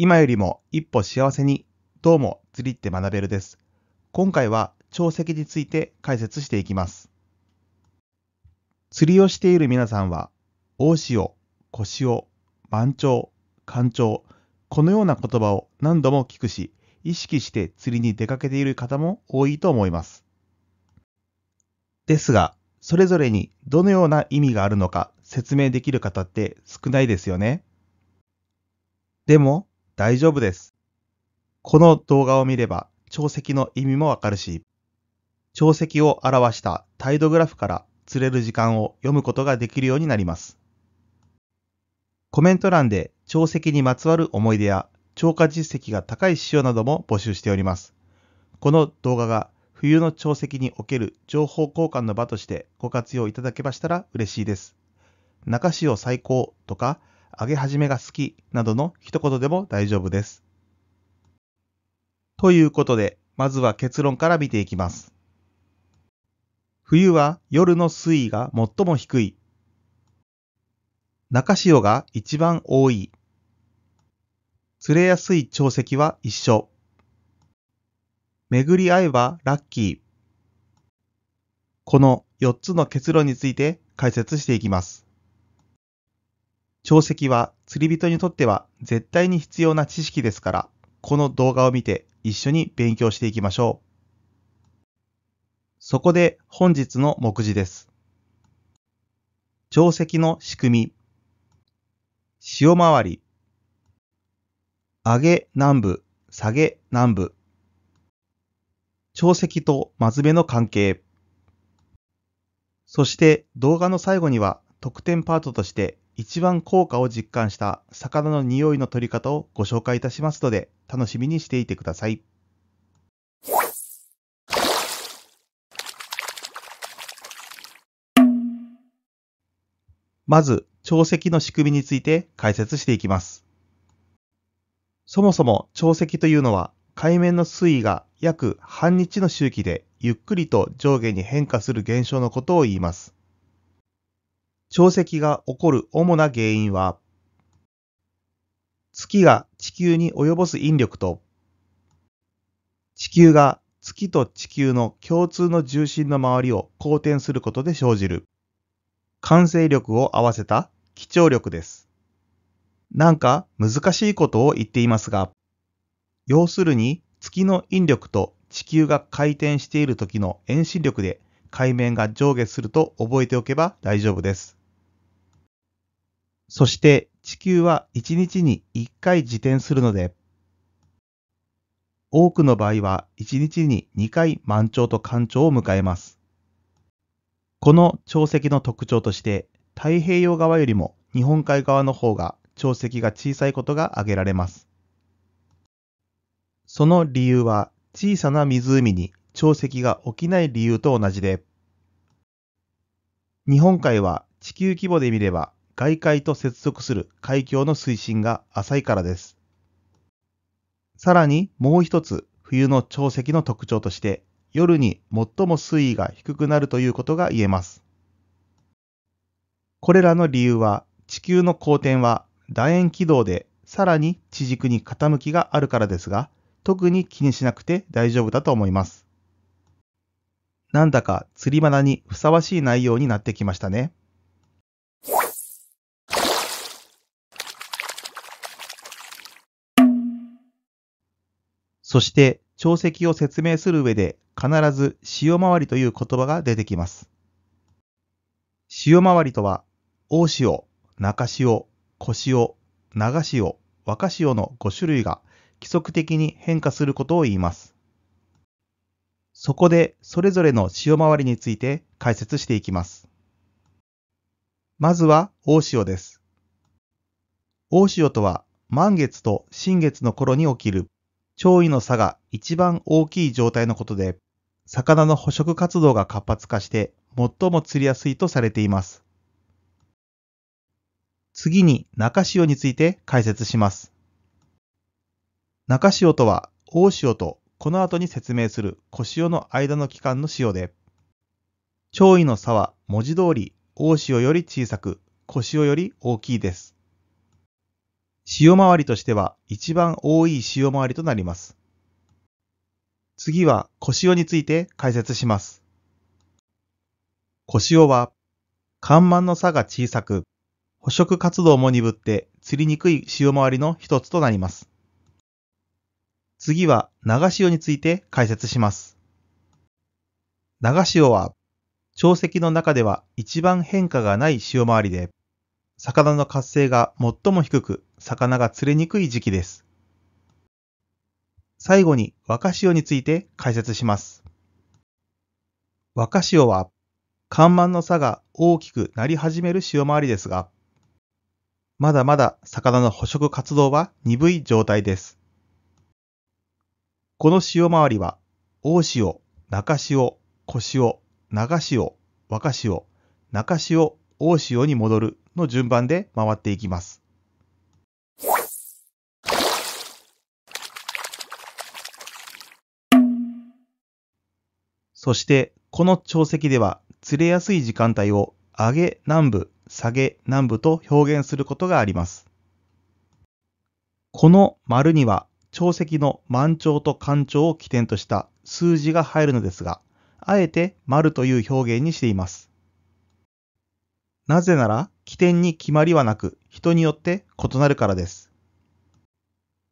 今よりも一歩幸せに、どうも釣りって学べるです。今回は潮汐について解説していきます。釣りをしている皆さんは、大潮、小潮、満潮、干潮、このような言葉を何度も聞くし、意識して釣りに出かけている方も多いと思います。ですが、それぞれにどのような意味があるのか説明できる方って少ないですよね。でも、大丈夫です。この動画を見れば、潮汐の意味もわかるし、潮汐を表した態度グラフから釣れる時間を読むことができるようになります。コメント欄で潮汐にまつわる思い出や超過実績が高い仕様なども募集しております。この動画が冬の潮汐における情報交換の場としてご活用いただけましたら嬉しいです。中潮最高とか揚げ始めが好きなどの一言でも大丈夫です。ということで、まずは結論から見ていきます。冬は夜の水位が最も低い。中潮が一番多い。釣れやすい潮汐は一緒。巡り合えばラッキー。この4つの結論について解説していきます。潮汐は釣り人にとっては絶対に必要な知識ですから、この動画を見て一緒に勉強していきましょう。そこで本日の目次です。潮汐の仕組み、潮回り、上げ南部、下げ南部、潮汐と松目の関係、そして動画の最後には特典パートとして一番効果を実感した魚の匂いの取り方をご紹介いたしますので、楽しみにしていてください。まず、潮汐の仕組みについて解説していきます。そもそも潮汐というのは、海面の水位が約半日の周期でゆっくりと上下に変化する現象のことを言います。潮汐が起こる主な原因は、月が地球に及ぼす引力と、地球が月と地球の共通の重心の周りを公転することで生じる、完成力を合わせた基調力です。なんか難しいことを言っていますが、要するに月の引力と地球が回転している時の遠心力で海面が上下すると覚えておけば大丈夫です。そして地球は1日に1回自転するので、多くの場合は1日に2回満潮と干潮を迎えます。この潮汐の特徴として、太平洋側よりも日本海側の方が潮汐が小さいことが挙げられます。その理由は小さな湖に潮汐が起きない理由と同じで、日本海は地球規模で見れば外界と接続する海峡の水深が浅いからです。さらにもう一つ冬の潮汐の特徴として夜に最も水位が低くなるということが言えます。これらの理由は地球の公転は楕円軌道でさらに地軸に傾きがあるからですが特に気にしなくて大丈夫だと思います。なんだか釣り花にふさわしい内容になってきましたね。そして、潮汐を説明する上で必ず潮回りという言葉が出てきます。潮回りとは、大潮、中潮、小潮、長潮、若潮の5種類が規則的に変化することを言います。そこでそれぞれの潮回りについて解説していきます。まずは大潮です。大潮とは満月と新月の頃に起きる潮位の差が一番大きい状態のことで、魚の捕食活動が活発化して最も釣りやすいとされています。次に中潮について解説します。中潮とは大潮とこの後に説明する小潮の間の期間の潮で、潮位の差は文字通り大潮より小さく小潮より大きいです。潮回りとしては一番多い潮回りとなります。次は小潮について解説します。小潮は、干満の差が小さく、捕食活動も鈍って釣りにくい潮回りの一つとなります。次は長潮について解説します。長潮は、潮汐の中では一番変化がない潮回りで、魚の活性が最も低く、魚が釣れにくい時期です。最後に若潮について解説します。若潮は、干満の差が大きくなり始める潮回りですが、まだまだ魚の捕食活動は鈍い状態です。この潮回りは、大潮、中潮、小潮、長潮、若潮、中潮、大潮に戻るの順番で回っていきます。そして、この潮汐では、釣れやすい時間帯を上げ南部、下げ南部と表現することがあります。この丸には、潮汐の満潮と干潮を起点とした数字が入るのですが、あえて丸という表現にしています。なぜなら、起点に決まりはなく、人によって異なるからです。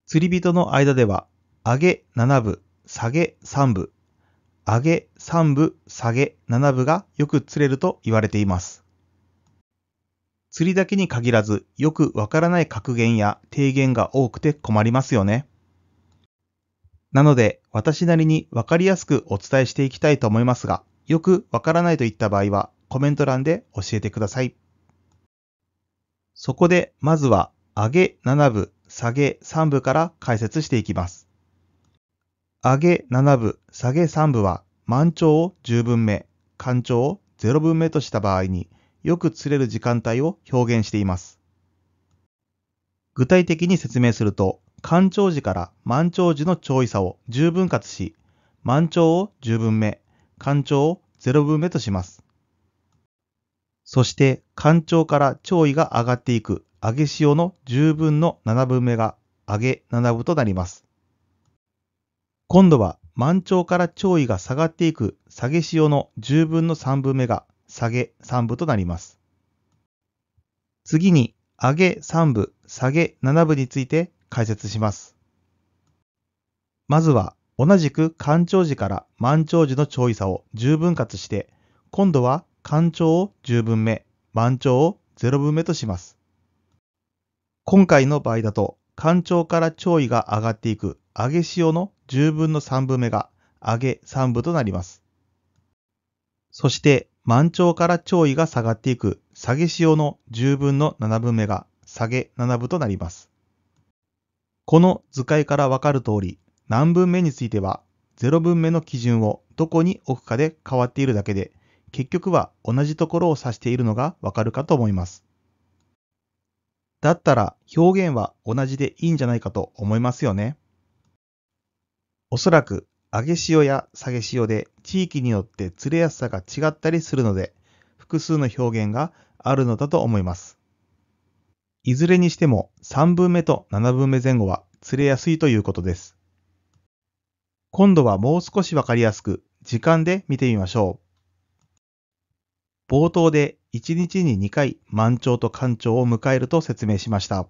釣り人の間では、上げ7部、下げ3部、上げ、三部、下げ、七部がよく釣れると言われています。釣りだけに限らず、よくわからない格言や提言が多くて困りますよね。なので、私なりにわかりやすくお伝えしていきたいと思いますが、よくわからないといった場合は、コメント欄で教えてください。そこで、まずは、上げ七部、下げ三部から解説していきます。上げ7部、下げ3部は満潮を10分目、干潮を0分目とした場合によく釣れる時間帯を表現しています。具体的に説明すると、干潮時から満潮時の潮位差を10分割し、満潮を10分目、干潮を0分目とします。そして、干潮から潮位が上がっていく上げ潮の10分の7分目が上げ7分となります。今度は満潮から潮位が下がっていく下げ潮の10分の3分目が下げ3分となります。次に上げ3分、下げ7分について解説します。まずは同じく干潮時から満潮時の潮位差を10分割して、今度は干潮を10分目、満潮を0分目とします。今回の場合だと、干潮から潮位が上がっていく上げ潮の10分の3分目が上げ3分となります。そして満潮から潮位が下がっていく下げ潮の10分の7分目が下げ7分となります。この図解からわかる通り、何分目については0分目の基準をどこに置くかで変わっているだけで、結局は同じところを指しているのがわかるかと思います。だったら表現は同じでいいんじゃないかと思いますよね。おそらく上げ潮や下げ潮で地域によって釣れやすさが違ったりするので、複数の表現があるのだと思います。いずれにしても3分目と7分目前後は釣れやすいということです。今度はもう少しわかりやすく時間で見てみましょう。冒頭で1日に2回満潮と干潮を迎えると説明しました。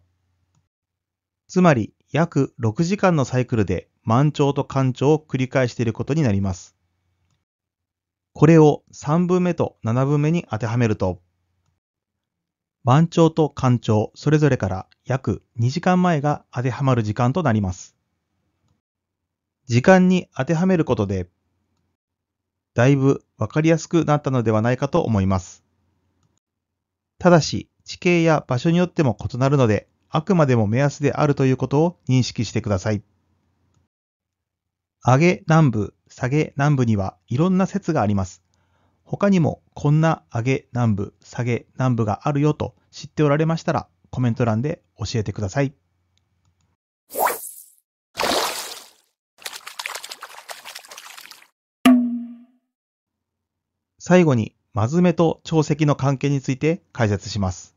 つまり約6時間のサイクルで満潮と干潮を繰り返していることになります。これを3分目と7分目に当てはめると、満潮と干潮それぞれから約2時間前が当てはまる時間となります。時間に当てはめることで、だいぶわかりやすくなったのではないかと思います。ただし、地形や場所によっても異なるので、あくまでも目安であるということを認識してください。上げ南部、下げ南部にはいろんな説があります。他にもこんな上げ南部、下げ南部があるよと知っておられましたらコメント欄で教えてください。最後に、マズメと潮汐の関係について解説します。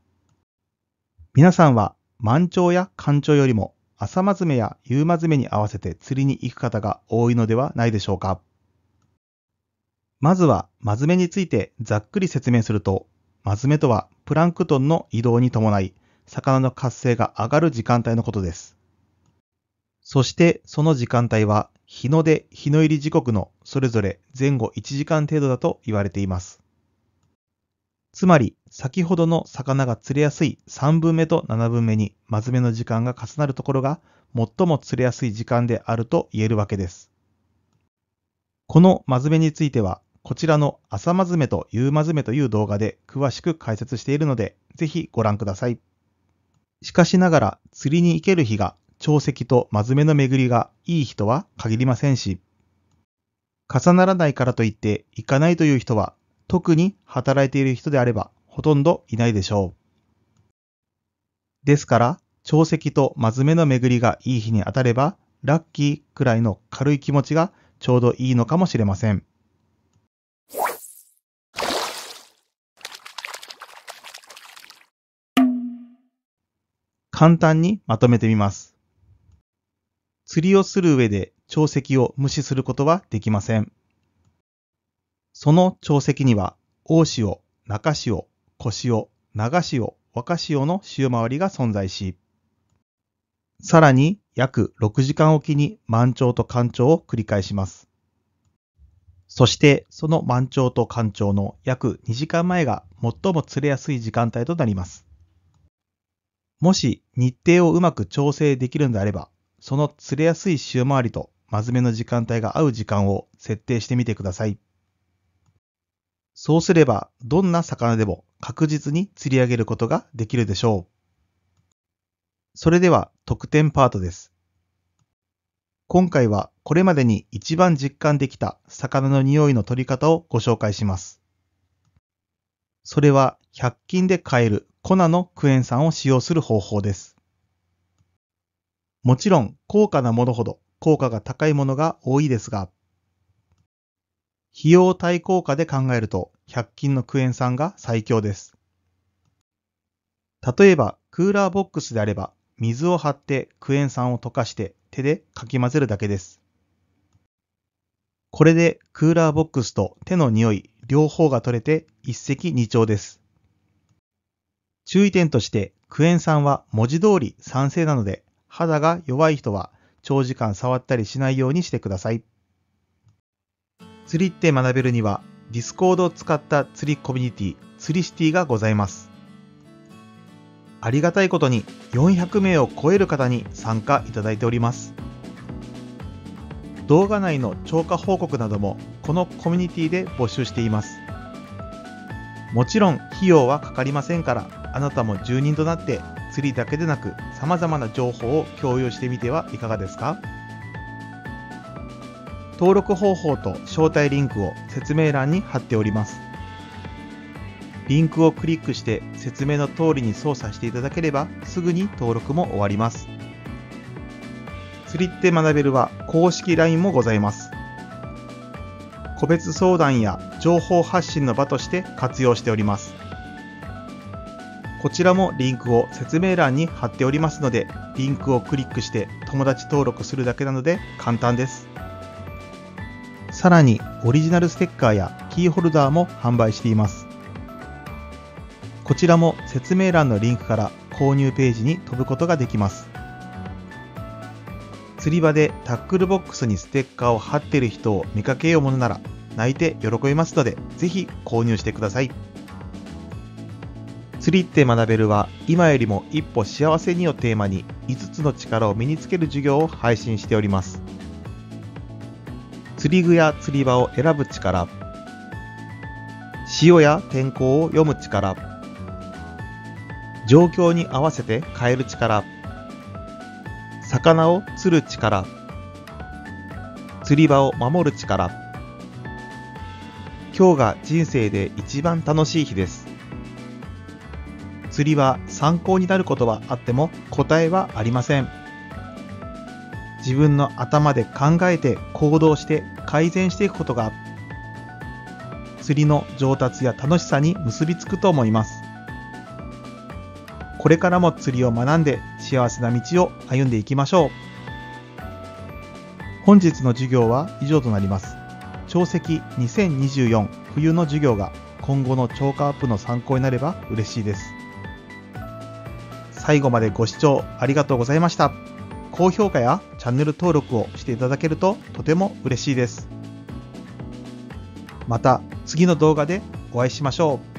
皆さんは、満潮や干潮よりも朝まずめや夕まずめに合わせて釣りに行く方が多いのではないでしょうか。まずは、まずめについてざっくり説明すると、まずめとはプランクトンの移動に伴い、魚の活性が上がる時間帯のことです。そしてその時間帯は日の出、日の入り時刻のそれぞれ前後1時間程度だと言われています。つまり、先ほどの魚が釣れやすい3分目と7分目にまずめの時間が重なるところが最も釣れやすい時間であると言えるわけです。このまずめについては、こちらの朝まずめと夕まずめという動画で詳しく解説しているので、ぜひご覧ください。しかしながら釣りに行ける日が潮汐とまずめの巡りがいい人は限りませんし、重ならないからといって行かないという人は特に働いている人であればほとんどいないでしょう。ですから、長石と真面目の巡りがいい日に当たれば、ラッキーくらいの軽い気持ちがちょうどいいのかもしれません。簡単にまとめてみます。釣りをする上で長石を無視することはできません。その潮汐には、大潮、中潮、小潮、長潮、若潮の潮回りが存在し、さらに約6時間おきに満潮と干潮を繰り返します。そしてその満潮と干潮の約2時間前が最も釣れやすい時間帯となります。もし日程をうまく調整できるのであれば、その釣れやすい潮回りと真面目の時間帯が合う時間を設定してみてください。そうすればどんな魚でも確実に釣り上げることができるでしょう。それでは特典パートです。今回はこれまでに一番実感できた魚の匂いの取り方をご紹介します。それは100均で買える粉のクエン酸を使用する方法です。もちろん高価なものほど効果が高いものが多いですが、費用対効果で考えると100均のクエン酸が最強です。例えばクーラーボックスであれば水を張ってクエン酸を溶かして手でかき混ぜるだけです。これでクーラーボックスと手の匂い両方が取れて一石二鳥です。注意点としてクエン酸は文字通り酸性なので肌が弱い人は長時間触ったりしないようにしてください。釣りって学べるには、ディスコードを使った釣りコミュニティ、釣りシティがございます。ありがたいことに400名を超える方に参加いただいております。動画内の超過報告などもこのコミュニティで募集しています。もちろん費用はかかりませんから、あなたも住人となって釣りだけでなく様々な情報を共有してみてはいかがですか登録方法と招待リンクを説明欄に貼っております。リンクをクリックして説明の通りに操作していただければすぐに登録も終わります。釣りって学べるは公式 LINE もございます。個別相談や情報発信の場として活用しております。こちらもリンクを説明欄に貼っておりますので、リンクをクリックして友達登録するだけなので簡単です。さらにオリジナルステッカーやキーホルダーも販売しています。こちらも説明欄のリンクから購入ページに飛ぶことができます。釣り場でタックルボックスにステッカーを貼ってる人を見かけようものなら泣いて喜びますので、ぜひ購入してください。釣りって学べるは今よりも一歩幸せにをテーマに5つの力を身につける授業を配信しております。釣り具や釣り場を選ぶ力潮や天候を読む力状況に合わせて変える力魚を釣る力釣り場を守る力今日が人生で一番楽しい日です釣りは参考になることはあっても答えはありません自分の頭で考えて行動して改善していくことが釣りの上達や楽しさに結びつくと思いますこれからも釣りを学んで幸せな道を歩んでいきましょう本日の授業は以上となります潮汐2024冬の授業が今後の超過アップの参考になれば嬉しいです最後までご視聴ありがとうございました高評価やチャンネル登録をしていただけるととても嬉しいです。また次の動画でお会いしましょう。